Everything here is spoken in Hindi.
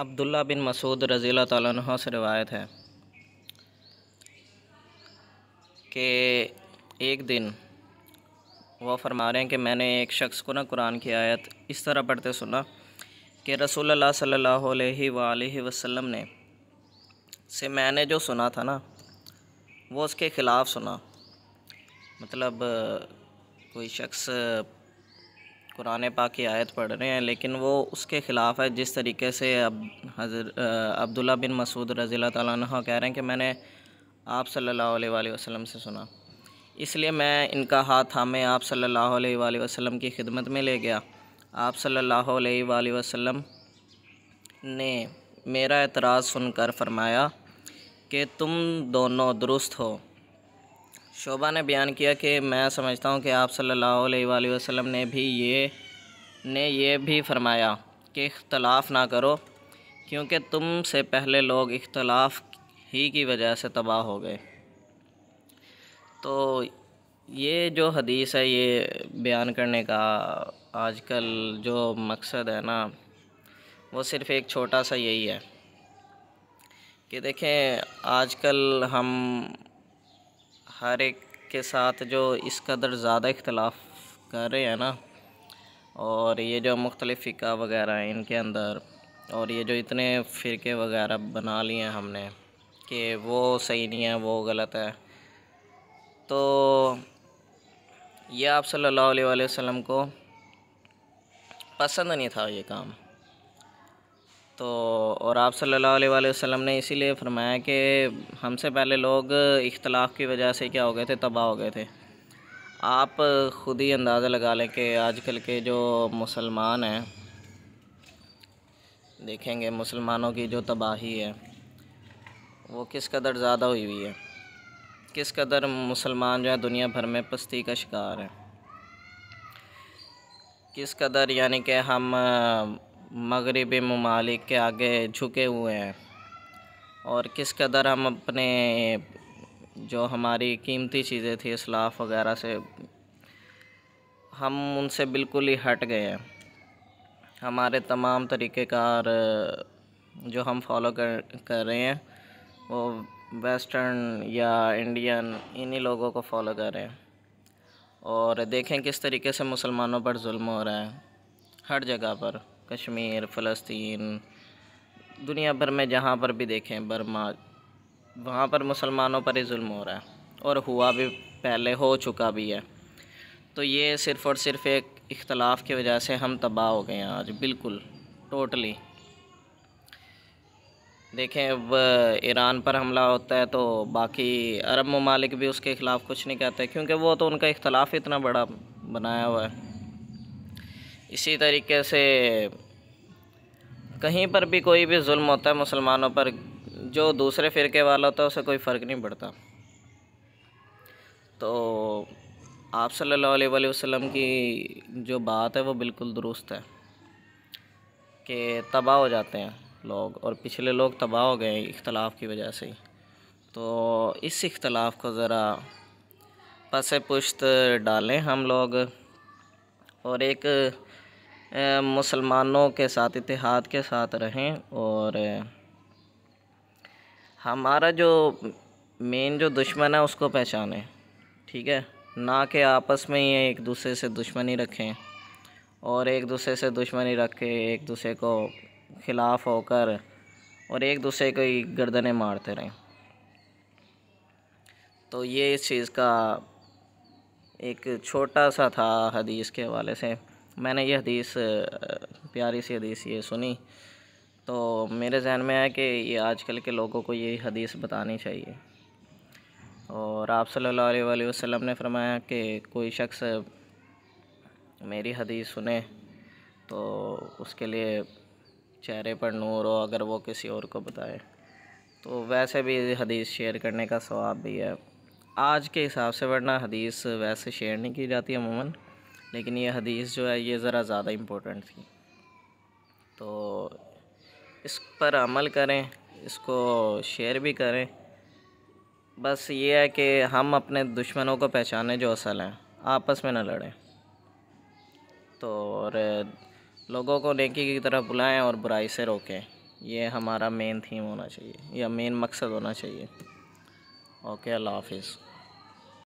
अब्दुल्ला बिन मसूद रज़ी तह से रवायत है कि एक दिन वह फरमा रहे हैं कि मैंने एक शख्स को ना कुरान की आयत इस तरह पढ़ते सुना कि रसूल सल्ला वसम ने से मैंने जो सुना था ना वो उसके ख़िलाफ़ सुना मतलब कोई शख्स कुरान पाक की आयत पढ़ रहे हैं लेकिन वो उसके ख़िलाफ़ है जिस तरीके से अब हज़र अब्दुल्ला बिन मसूद रज़ी तह कह रहे हैं कि मैंने आप सल्ला वसलम से सुना इसलिए मैं इनका हाथ थामे आप सल्ह वसलम की खिदमत में ले गया आप सल्ला वसलम ने मेरा एतराज़ सुनकर फरमाया कि तुम दोनों दुरुस्त हो शोभा ने बयान किया कि मैं समझता हूँ कि आप सल्लल्लाहु अलैहि वसल्लम ने भी ये ने ये भी फरमाया कि इख्तलाफ ना करो क्योंकि तुम से पहले लोग इख्तलाफ ही की वजह से तबाह हो गए तो ये जो हदीस है ये बयान करने का आजकल जो मकसद है ना वो सिर्फ़ एक छोटा सा यही है कि देखें आजकल हम हर एक के साथ जो इस कदर ज़्यादा इख्तलाफ कर रहे हैं ना और ये जो मुख्तलिफ़ फ़िका वगैरह हैं इनके अंदर और ये जो इतने फ़िरके वगैरह बना लिए हैं हमने कि वो सही नहीं है वो गलत है तो ये आप सल्लल्लाहु अलैहि वसल्लम को पसंद नहीं था ये काम तो और आप सल्लल्लाहु अलैहि वसल्लम ने इसीलिए फरमाया कि हमसे पहले लोग इख्तलाफ की वजह से क्या हो गए थे तबाह हो गए थे आप ख़ुद ही अंदाज़ा लगा लें कि आजकल के जो मुसलमान हैं देखेंगे मुसलमानों की जो तबाही है वो किस कदर ज़्यादा हुई हुई है किस कदर मुसलमान जो है दुनिया भर में पस्ती का शिकार है किस कदर यानी कि हम मगरबी ममालिक के आगे झुके हुए हैं और किस कदर हम अपने जो हमारी कीमती चीज़ें थी इसलाफ वगैरह से हम उनसे बिल्कुल ही हट गए हैं हमारे तमाम तरीक़ेकार जो हम फॉलो कर कर रहे हैं वो वेस्टर्न या इंडियन इन्हीं लोगों को फॉलो कर रहे हैं और देखें किस तरीके से मुसलमानों पर जुल्म हो रहा है हर जगह पर कश्मीर फ़लस्तीन दुनिया भर में जहाँ पर भी देखें बर्मा वहाँ पर मुसलमानों पर ही जुल्म हो रहा है और हुआ भी पहले हो चुका भी है तो ये सिर्फ़ और सिर्फ एक इख्तलाफ़ की वजह से हम तबाह हो गए हैं आज बिल्कुल टोटली देखें अब ईरान पर हमला होता है तो बाकी अरब ममालिक भी उसके ख़िलाफ़ कुछ नहीं कहते क्योंकि वो तो उनका इख्तलाफ इतना बड़ा बनाया हुआ है इसी तरीके से कहीं पर भी कोई भी जुल्म होता है मुसलमानों पर जो दूसरे फ़िरके वाला होता है उसे कोई फ़र्क नहीं पड़ता तो आप सल्लल्लाहु अलैहि वसल्लम की जो बात है वो बिल्कुल दुरुस्त है कि तबाह हो जाते हैं लोग और पिछले लोग तबाह हो गए इख्तलाफ की वजह से तो इस इख्तलाफ को ज़रा पस पुश्त डालें हम लोग और एक मुसलमानों के साथ इतिहाद के साथ रहें और हमारा जो मेन जो दुश्मन है उसको पहचानें ठीक है ना कि आपस में ही एक दूसरे से दुश्मनी रखें और एक दूसरे से दुश्मनी रख के एक दूसरे को खिलाफ होकर और एक दूसरे ही गर्दनें मारते रहें तो ये इस चीज़ का एक छोटा सा था हदीस के हवाले से मैंने ये हदीस प्यारी सी हदीस ये सुनी तो मेरे जहन में आया कि ये आजकल के लोगों को ये हदीस बतानी चाहिए और आप सल्लल्लाहु अलैहि वसल्लम ने फरमाया कि कोई शख्स मेरी हदीस सुने तो उसके लिए चेहरे पर नूर हो अगर वो किसी और को बताए तो वैसे भी हदीस शेयर करने का सवाब भी है आज के हिसाब से वरना हदीस वैसे शेयर नहीं की जाती अमूमन लेकिन ये हदीस जो है ये ज़रा ज़्यादा इम्पोर्टेंट थी तो इस पर अमल करें इसको शेयर भी करें बस ये है कि हम अपने दुश्मनों को पहचाने जो असल हैं आपस में ना लड़ें तो और लोगों को नेकी की तरफ बुलाएं और बुराई से रोकें ये हमारा मेन थीम होना चाहिए या मेन मकसद होना चाहिए ओके अल्लाह हाफिज़